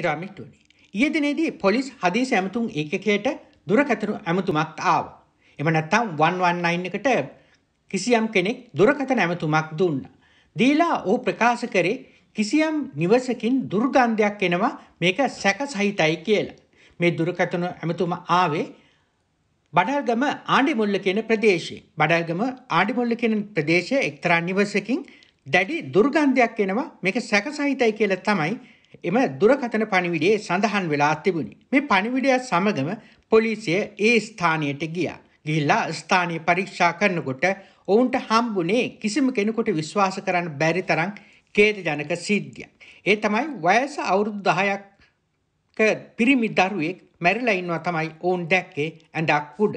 ඉරාමිට් වුණේ. ඊයේ දිනේදී පොලිස් හදිසි ඇමතුම් ඒකකයට දුරකථන ඇමතුමක් ආවා. එම නැත්තම් 119 එකට කිසියම් කෙනෙක් දුරකථන ඇමතුමක් දුන්නා. දීලා ඔහු ප්‍රකාශ කරේ කිසියම් නිවසකින් දුර්ගන්ධයක් එනවා මේක සැක සහිතයි කියලා. මේ දුරකථන ඇමතුම ආවේ බඩල්ගම ආණ්ඩිමුල්ල කියන ප්‍රදේශයේ. බඩල්ගම ආණ්ඩිමුල්ල කියන ප්‍රදේශයේ එක්තරා නිවසකින් දැඩි දුර්ගන්ධයක් එනවා මේක සැක සහිතයි කියලා තමයි එම දුරකථන පණිවිඩයේ සඳහන් වෙලා තිබුණි. මේ පණිවිඩය සමගම පොලිසිය ඒ ස්ථානයට ගියා. ගිහිල්ලා ස්ථානය පරීක්ෂා කරනකොට ඔවුන්ට හම්බුනේ කිසිම කෙනෙකුට විශ්වාස කරන්න බැරි තරම් ඛේදජනක සිද්ධියක්. ඒ තමයි වයස අවුරුදු 10ක පිරිමි දරුවෙක් මැරිලා ඉන්නවා තමයි ඔවුන් දැක්කේ ඇඳක් උඩ.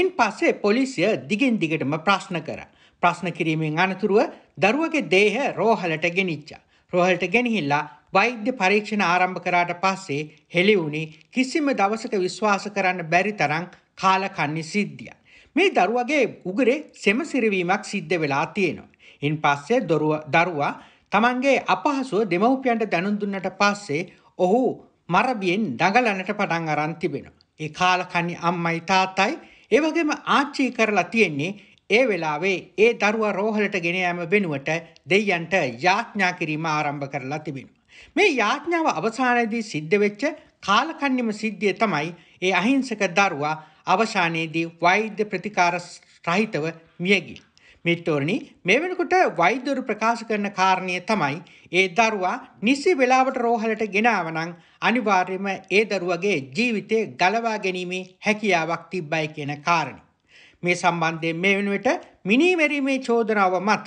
ඉන්පස්සේ පොලිසිය දිගින් දිගටම ප්‍රශ්න කරා. ප්‍රශ්න කිරීමෙන් අනතුරුව දරුවගේ දේහ රෝහලට ගෙනිච්චා. රෝහලට ගෙනහිල්ලා වෛද්‍ය පරීක්ෂණ ආරම්භ කරාට පස්සේ හෙළි වුණේ කිසිම දවසක විශ්වාස කරන්න බැරි තරම් කාලකන්ණි සිද්ධියක්. මේ දරුවගේ උගරේ සෙමසිරවීමක් සිද්ධ වෙලා තියෙනවා. ඉන් පස්සේ දරුවා තමන්ගේ අපහසුව දෙමව්පියන්ට දැනුම් දුන්නට පස්සේ ඔහු මරබියෙන් දඟලන්නට පටන් අරන් තිබෙනවා. ඒ කාලකන්ණි අම්මයි තාත්තයි ඒ වගේම ආච්චි කරලා තියෙන්නේ ඒ වෙලාවේ ඒ දරුවා රෝහලට ගෙන යාම වෙනුවට දෙයයන්ට යාඥා කිරීම ආරම්භ කරලා තිබෙනවා. මේ යාඥාව අවසානයේදී සිද්ධ වෙච්ච කාලකන්නිම සිද්ධිය තමයි ඒ අහිංසක දරුවා අවසානයේදී වෛද්‍ය ප්‍රතිකාර රහිතව මිය ගියේ. මිත්‍රෝනි මේ වෙනකොට වෛද්‍යවරු ප්‍රකාශ කරන කාරණය තමයි ඒ දරුවා නිසි වෙලාවට රෝහලට ගෙනාව නම් අනිවාර්යයෙන්ම ඒ දරුවගේ ජීවිතේ ගලවා ගැනීමේ හැකියාවක් තිබ්බයි කියන කාරණේ. මේ සම්බන්ධයෙන් මේ වෙනුවට මිනීමැරීමේ චෝදනාව මත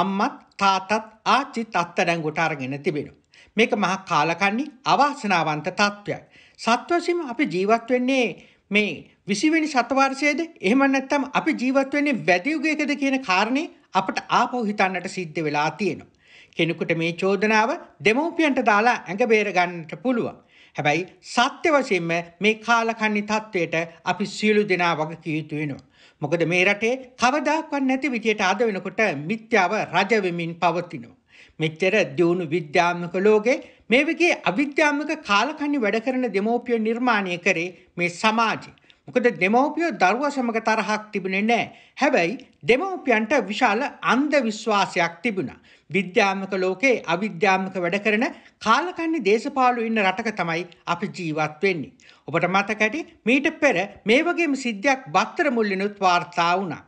අම්මත් තාතත් ආච්චිත් අත්අඩංගුවට අරගෙන තිබෙනවා. මේක මහා කාලකන්ණි අවාසනාවන්ත තත්වයක්. සත්වසීම අපි ජීවත් වෙන්නේ මේ 20 වෙනි සතවර්ෂයේද එහෙම නැත්නම් අපි ජීවත් වෙන්නේ වැදි යුගයකද කියන කාරණේ අපට ආපහු හිතන්නට සිද්ධ වෙලා තියෙනවා. කෙනෙකුට මේ චෝදනාව දෙමෝපියන්ට දාලා ඇඟ බේර ගන්නට පුළුවන්. හැබැයි සත්‍ය වශයෙන්ම මේ කාලකන්ණි තත්වයට අපි සියලු දෙනා වග කිය යුතු වෙනවා. මොකද මේ රටේ කවදාකවත් නැති විදියට අද වෙනකොට මිත්‍යාව රජ වෙමින් පවතිනවා. මෙච්චර දියුණු විද්‍යාත්මක ලෝකේ මේ වගේ අවිද්‍යාත්මක කාලකන්ණි වැඩ කරන දෙමෝපියෝ නිර්මාණය කරේ මේ සමාජය. මොකද දෙමෝපියෝ දරුවා සමග තරහක් තිබුණේ නැහැ. හැබැයි දෙමෝපියන්ට විශාල අන්ධ විශ්වාසයක් තිබුණා. විද්‍යාත්මක ලෝකේ අවිද්‍යාත්මක වැඩ කරන කාලකන්ණි දේශපාලු ඉන්න රටක තමයි අපි ජීවත් වෙන්නේ. ඔබට මතක ඇති මීට පෙර මේ වගේම සිද්ධියක් බත්තර මුල්ලිනුත් වාර්තා වුණා.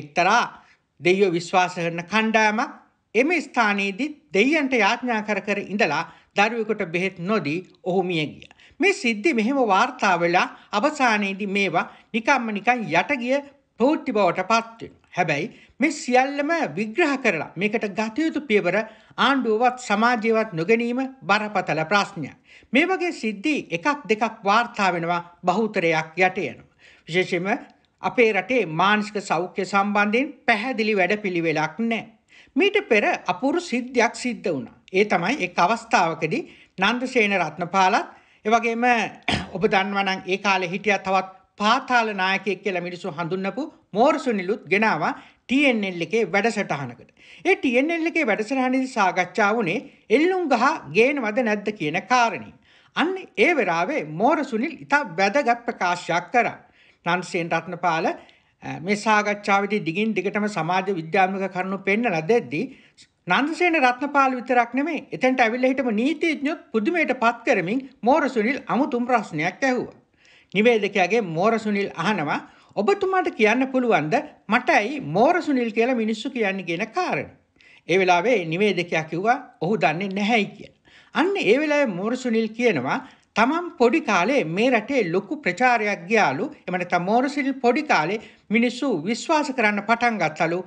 එක්තරා දෙවියෝ විශ්වාස කරන කණ්ඩායමක් එම ස්ථානයේදී දෙයයන්ට යාඥා කර කර ඉඳලා දරුවෙකුට බෙහෙත් නොදී ඔහු මිය ගිය. මේ සිද්ධි මෙහෙම වාර්තා වෙලා අවසානයේදී මේවා නිකම්ම නිකන් යට ගිය ප්‍රවෘත්ති බවට පත් වෙනවා. හැබැයි මේ සියල්ලම විග්‍රහ කරලා මේකට ගත යුතු පියවර ආණ්ඩුවවත් සමාජයවත් නොගැනීම බරපතල ප්‍රශ්නයක්. මේ වගේ සිද්ධි එකක් දෙකක් වාර්තා වෙනවා බහුතරයක් යට යනවා. විශේෂයෙන්ම අපේ රටේ මානසික සෞඛ්‍ය සම්බන්ධයෙන් පැහැදිලි වැඩපිළිවෙලක් නැහැ. මීට පෙර අපූරු සිද්ධියක් සිද්ධ වුණා. ඒ තමයි එක් අවස්ථාවකදී නන්දසේන රත්නපාලත් ඒ වගේම ඔබ දන්නවා නම් ඒ කාලේ හිටියා තවත් පාතාල නායකයෙක් කියලා මිනිස්සු හඳුන්වපු මෝර්සුනිලුත් ගෙනාවා TNL එකේ වැඩසටහනකට. ඒ TNL එකේ වැඩසටහනේදී සාකච්ඡා වුණේ එල්ලුම්ගහ ගේනවද නැද්ද කියන කාරණේ. අන්න ඒ වෙලාවේ මෝරසුනිල් ඉතා වැදගත් ප්‍රකාශයක් කරා. නන්සෙන් රත්නපාල මේ සාකච්ඡාවේදී දිගින් දිගටම සමාජ විද්‍යාත්මක කරුණු පෙන්වලා දෙද්දී නන්දසේන රත්නපාල විතරක් නෙමෙයි එතෙන්ට ඇවිල්ලා හිටපු නීතිඥයොත් පුදුමයට පත් කරමින් මෝරසුනිල් අමුතුම් ප්‍රශ්නයක් ඇහුවා. නිවේදකයාගේ මෝරසුනිල් අහනවා ඔබතුමාට කියන්න පුළුවන්ද මටයි මෝරසුනිල් කියලා මිනිස්සු කියන්නේ කියන කාරණේ. ඒ වෙලාවේ නිවේදකයා කිව්වා ඔහු දන්නේ නැහැයි කියලා. අන්න ඒ වෙලාවේ මෝරසුනිල් කියනවා තමන් පොඩි කාලේ මේ රටේ ලොකු ප්‍රචාරයක් ගියාලු එමනත මෝනසිල් පොඩි කාලේ මිනිස්සු විශ්වාස කරන්න පටන් ගත්තලු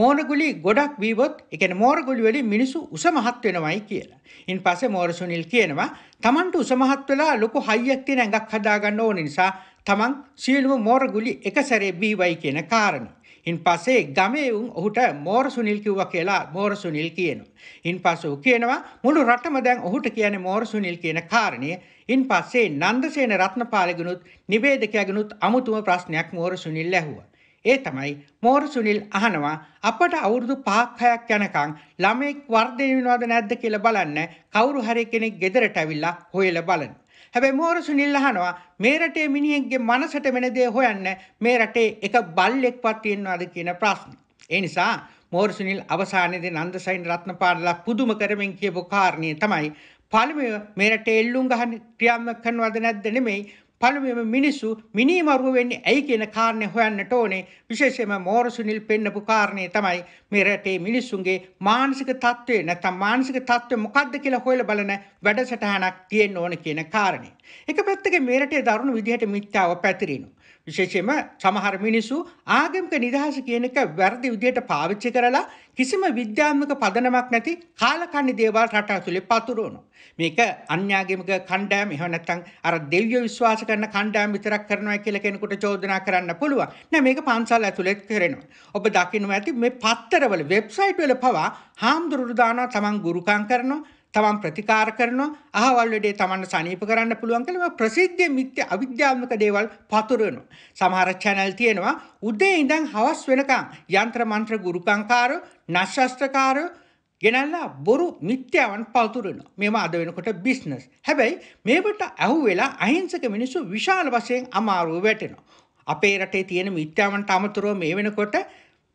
මෝනගුලි ගොඩක් වීවොත් එකන මෝරගුලි වලින් මිනිසු උසමහත් වෙනවයි කියලා. ඉන් පස්සේ මෝරසුනිල් කියනවා තමන්ට උසමහත් වෙලා ලොකු හයියක් තියෙන ඇඟක් හදාගන්න ඕන නිසා තමන් සියලුම මෝරගුලි එක සැරේ බීවයි කියන කාරණා. ඉන්පස්සේ ගමේ උන් ඔහුට මෝර සුනිල් කිව්වා කියලා මෝර සුනිල් කියනවා. ඉන්පස්සෙ කියනවා මුළු රටම දැන් ඔහුට කියන්නේ මෝර සුනිල් කියන කාරණය. ඉන්පස්සේ නන්දසේන රත්නපාලගෙනුත් නිවේදකයාගෙනුත් අමුතුම ප්‍රශ්නයක් මෝර සුනිල් ඇහුවා. ඒ තමයි මෝර සුනිල් අහනවා අපට අවුරුදු 5ක් 6ක් යනකම් ළමෙක් වර්ධනය වෙනවද නැද්ද කියලා බලන්න කවුරු හරි කෙනෙක් ගෙදරට ඇවිල්ලා හොයලා බලනවා. හැබැයි මෝර සුනිල් අහනවා මේ රටේ මිනිහෙක්ගේ මනසට වෙන දේ හොයන්න මේ රටේ එක බල්ලෙක්වත් තියෙනවද කියන ප්‍රශ්නේ. ඒ නිසා මෝර සුනිල් අවසානයේදී නන්දසයින් රත්නපාලලා පුදුම කරමින් කියපු කාරණේ තමයි පළමුව මේ රටේ එල්ලුම් ගහන ක්‍රියාත්මක කරනවද නැද්ද නෙමෙයි පළවෙනිම මිනිස්සු මිනිමරුව වෙන්නේ ඇයි කියන කාරණේ හොයන්නට ඕනේ විශේෂයෙන්ම මෝරසුනිල් පෙන්නපු කාරණේ තමයි මේ රටේ මිනිස්සුන්ගේ මානසික තත්ත්වය නැත්නම් මානසික තත්ත්වය මොකක්ද කියලා හොයලා බලන වැඩසටහනක් තියෙන්න ඕන කියන කාරණේ. එක පැත්තක මේ රටේ දරුණු විදිහට මිත්‍යාව පැතිරිනවා. විශේෂයෙන්ම සමහර මිනිස්සු ආගමික නිදහස කියන එක වැරදි විදියට පාවිච්චි කරලා කිසිම විද්‍යාත්මක පදනමක් නැති කාලකන්ණි දේවල් රට ඇතුලේ පතුරවනවා. මේක අන්‍යාගමික කණ්ඩායම එහෙම නැත්නම් අර දෙවියෝ විශ්වාස කරන කණ්ඩායම් විතරක් කරනවා කියලා කෙනෙකුට චෝදනා කරන්න පුළුවන්. නෑ මේක පන්සල් ඇතුලේ කරනවා. ඔබ දකින්න ඇති මේ පත්තරවල වෙබ්සයිට් වල පවා හාමුදුරුවෝ දානවා තමන් ගුරුකම් කරනවා තමන් ප්‍රතිකාර කරනවා අහවල් වැඩේ තමන්ට සනීප කරන්න පුළුවන් කියලා ප්‍රසිද්ධ මිත්‍ය අවිද්‍යාත්මක දේවල් පතුරවනවා. සමහර channel තියෙනවා උදේ ඉඳන් හවස් වෙනකන් යంత్ర මන්ත්‍ර ගුරුකංකාරෝ, නශාස්ත්‍රකාරෝ ගෙනල්ලා බොරු මිත්‍යාවන් පතුරවනවා. මේවා අද වෙනකොට බිස්නස්. හැබැයි මේවට ඇහුවෙලා අහිංසක මිනිස්සු විශාල වශයෙන් අමාරුව වැටෙනවා. අපේ රටේ තියෙන මිත්‍යාවන්ට අමතරව මේ වෙනකොට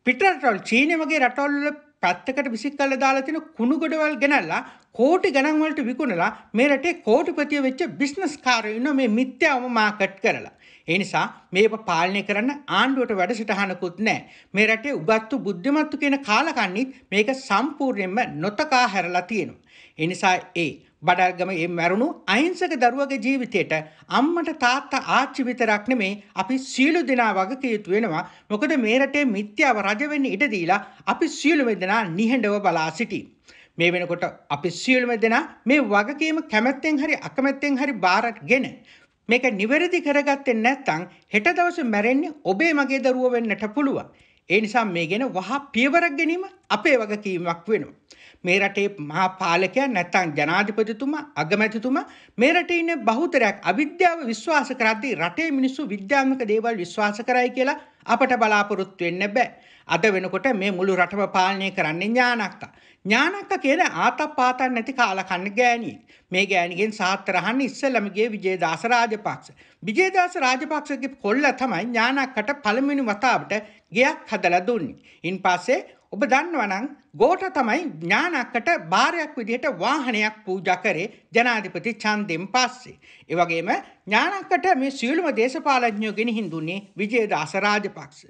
පිටරටවල් චීන වගේ රටවල් පැත්තකට විසික් කල්ල දාලා තියෙන කුණු ගොඩවල් ගෙනල්ලා කෝටි ගණන් වලට විකුණලා මේ රටේ කෝටිපතිය වෙච්ච බිස්නස් කාරයෝ ඉන්න මේ මිත්‍යාවම මාකට් කරලා. ඒ නිසා මේව පාලනය කරන්න ආණ්ඩුවට වැඩසටහනකුත් නැහැ. මේ රටේ උගත්තු බුද්ධිමත්තු කියන කාලකන්නිත් මේක සම්පූර්ණයෙන්ම නොතකා හැරලා තියෙනවා. එනිසා ඒ බඩල්ගම ඒ මැරුණු අහිංසක දරුවගේ ජීවිතයට අම්මට තාත්තා ආච්චි විතරක් නෙමේ අපි සියලු දෙනා වගකිය යුතු වෙනවා මොකද මේ රටේ මිත්‍යාව රජ වෙන්න ඉඩ දීලා අපි සියලුම දෙනා නිහඬව බලා සිටී. මේ වෙනකොට අපි සියලුම දෙනා මේ වගකීම කැමැත්තෙන් හරි අකමැත්තෙන් හරි බාරගෙන මේක නිවැරදි කරගත්තේ නැත්නම් හෙට දවසේ මැරෙන්නේ ඔබේ මගේ දරුවෝ වෙන්නට පුළුවන්. ඒ නිසා මේ ගැන වහා පියවරක් ගැනීම අපේ වගකීමක් වෙනවා. මේ රටේ මහා පාලකයා නැත්නම් ජනාධිපතිතුමා අගමැතිතුමා මේ රටේ ඉන්න බහුතරයක් අවිද්‍යාව විශ්වාස කරද්දී රටේ මිනිස්සු විද්‍යාත්මක දේවල් විශ්වාස කරයි කියලා අපට බලාපොරොත්තු වෙන්න බෑ. අද වෙනකොට මේ මුළු රටම පාලනය කරන්නේ ඥානක්ක. ඥානක්ක කියන ආතප්පාතන් නැති කාලකන්න ගෑණියෙක්. මේ ගෑණිගෙන් සාත්‍රහන් ඉස්සෙල්ලමගේ විජේදාස රාජපක්ෂ. විජේදාස රාජපක්ෂගේ කොල්ල තමයි ඥානක්කට පළමුවෙනි වතාවට ගෙයක් හදලා දුන්නේ. ඉන්පස්සේ ඔබ දන්නවනම් ගෝඨ තමයි ඥානක්කට බාරයක් විදිහට වාහනයක් පූජා කරේ ජනාධිපති චන්දෙන් පස්සේ. ඒ වගේම ඥානක්කට මේ සියලුම දේශපාලඥයෝ ගෙනිහින් දුන්නේ විජේදාස රාජපක්ෂ.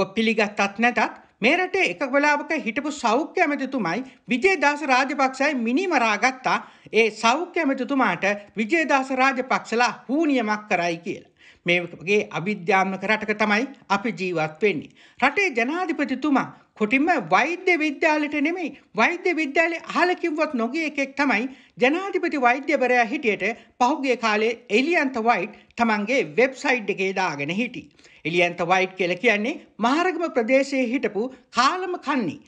ඔබ පිළිගත්තත් නැතත් මේ රටේ එක වෙලාවක හිටපු සෞඛ්‍ය ඇමතිතුමයි විජේදාස රාජපක්ෂයි මිනිමරාගත්තා ඒ සෞඛ්‍ය ඇමතිතුමාට විජේදාස රාජපක්ෂලා හූනියමක් කරයි කියලා. මේගේ අවිද්‍යාත්මක රටක තමයි අපි ජීවත් වෙන්නේ. රටේ ජනාධිපතිතුමා කොටින්ම වෛද්‍ය විද්‍යාලයට නෙමෙයි වෛද්‍ය විද්‍යාලේ අහල කිව්වත් නොගිය එකෙක් තමයි ජනාධිපති වෛද්‍යවරයා හිටියට පහුගිය කාලේ එලියන්ත වයිට් තමන්ගේ වෙබ්සයිට් එකේ දාගෙන හිටි. එලියන්ත වයිට් කියලා කියන්නේ මහරගම ප්‍රදේශයේ හිටපු කාලම කන්නේ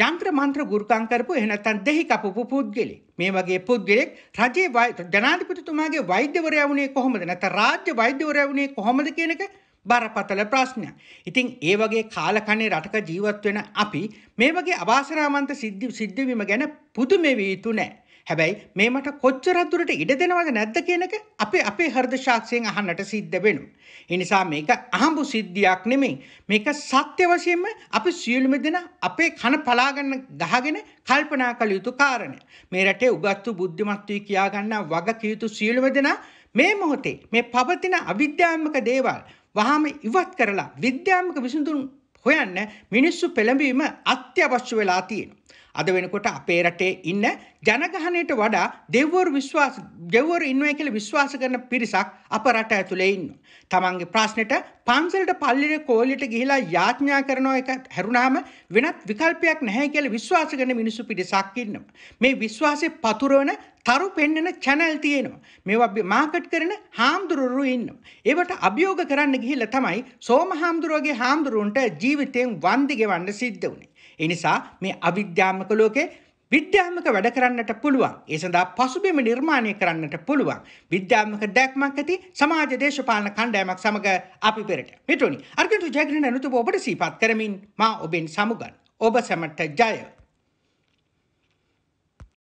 යන්ත්‍ර මන්ත්‍ර ගුරුකම් කරපු එහෙ නැත්නම් දෙහි කපපු පුද්ගලෙ. මේ වගේ පුද්ගලෙක් රජයේ ජනාධිපතිතුමාගේ වෛද්‍යවරයා වුණේ කොහොමද? නැත්නම් රාජ්‍ය වෛද්‍යවරයා වුණේ කොහොමද කියන එක බරපතල ප්‍රශ්නයක්. ඉතින් ඒ වගේ කාලකණේ රටක ජීවත් වෙන අපි මේ වගේ අවාසනාවන්ත සිද්ධ සිද්ධ වීම ගැන පුදුමෙ විය යුතු නෑ. හැබැයි මේ මට කොච්චරදුරට ඉඩ දෙනවද නැද්ද කියනක අපි අපේ හර්ද ශාක්ෂයෙන් අහන්නට සිද්ධ වෙනු. එනිසා මේක අහඹු සිද්ධියක් නෙමෙයි. මේක සත්‍ය වශයෙන්ම අපි සියලුම දෙනා අපේ කන පලාගන්න ගහගෙන කල්පනා කළ යුතු කාරණය. මේ රටේ උගත්තු බුද්ධිමත්වී කියා ගන්නා වගකිය යුතු සියලුම දෙනා මේ මොහොතේ මේ පවතින අවිද්‍යාත්මක දේවල් වහාම ඉවත් කරලා විද්‍යාත්මක විසඳුම් හොයන්න මිනිස්සු පෙළඹීම අත්‍යවශ්‍ය වෙලා තියෙනවා. අද වෙනකොට අපේ රටේ ඉන්න ජනගහනයට වඩා දෙව්වරු විශ්වාස දෙව්වරු ඉන්නවා කියලා විශ්වාස කරන පිරිසක් අප රට ඇතුලේ ඉන්නවා. තමන්ගේ ප්‍රශ්නෙට පන්සලට පල්ලියට කෝලියට ගිහිලා යාඥා කරනවා එක හැරුණාම වෙනත් විකල්පයක් නැහැ කියලා විශ්වාස කරන මිනිස්සු පිරිසක් ඉන්නවා. මේ විශ්වාසය පතුරවන තරු පෙන්නන චැනල් තියෙනවා. මේවා මාකට් කරන හාමුදුරුවෝ ඉන්නවා. ඒවට අභියෝග කරන්න ගිහිල්ලා තමයි සෝම හාමුදුරුවගේ හාමුදුරුවන්ට ජීවිතයෙන් වන්දි ගෙවන්න සිද්ධ වුණේ. ඒ නිසා මේ අවිද්‍යාත්මක ලෝකේ විද්‍යාත්මක වැඩ කරන්නට පුළුවන්. ඒ සඳහා පසුබිම නිර්මාණය කරන්නට පුළුවන්. විද්‍යාත්මක දැක්මක් ඇති සමාජ දේශපාලන කණ්ඩායමක් සමග අපි පෙරට. මෙතුණි අර්ගන්තු ජයග්‍රහණ නුතුබ ඔබට සීපත් කරමින් මා ඔබෙන් සමුගන්. ඔබ සැමට ජය.